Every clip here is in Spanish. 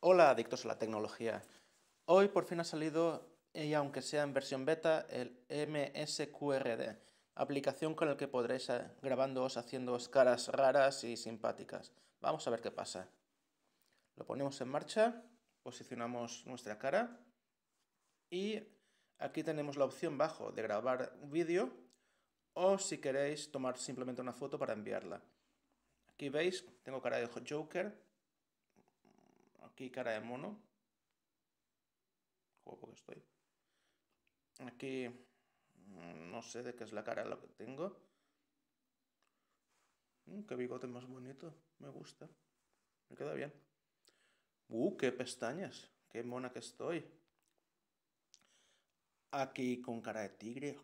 Hola adictos a la tecnología. Hoy por fin ha salido, y aunque sea en versión beta, el MSQRD, aplicación con la que podréis eh, grabándoos haciendo caras raras y simpáticas. Vamos a ver qué pasa. Lo ponemos en marcha, posicionamos nuestra cara y aquí tenemos la opción bajo de grabar vídeo o si queréis tomar simplemente una foto para enviarla. Aquí veis, tengo cara de Joker, Aquí cara de mono. que estoy. Aquí mm, no sé de qué es la cara lo que tengo. Mm, qué bigote más bonito. Me gusta. Me queda bien. Uh, qué pestañas. Qué mona que estoy. Aquí con cara de tigre.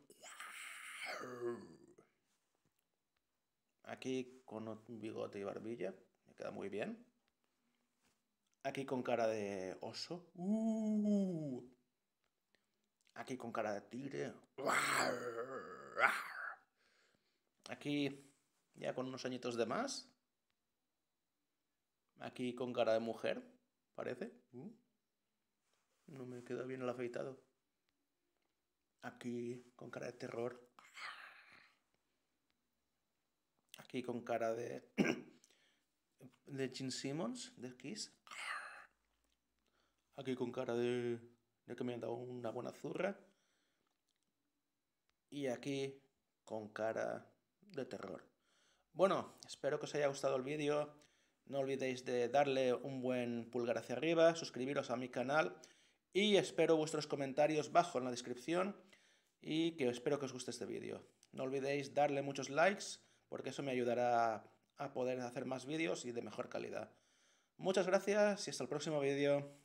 Aquí con un bigote y barbilla. Me queda muy bien. Aquí con cara de oso. Uh. Aquí con cara de tigre. Aquí ya con unos añitos de más. Aquí con cara de mujer, parece. Uh. No me queda bien el afeitado. Aquí con cara de terror. Aquí con cara de... de Gene Simmons, de Kiss aquí con cara de, Ya que me han dado una buena zurra. Y aquí con cara de terror. Bueno, espero que os haya gustado el vídeo. No olvidéis de darle un buen pulgar hacia arriba, suscribiros a mi canal y espero vuestros comentarios bajo en la descripción y que espero que os guste este vídeo. No olvidéis darle muchos likes porque eso me ayudará a poder hacer más vídeos y de mejor calidad. Muchas gracias y hasta el próximo vídeo.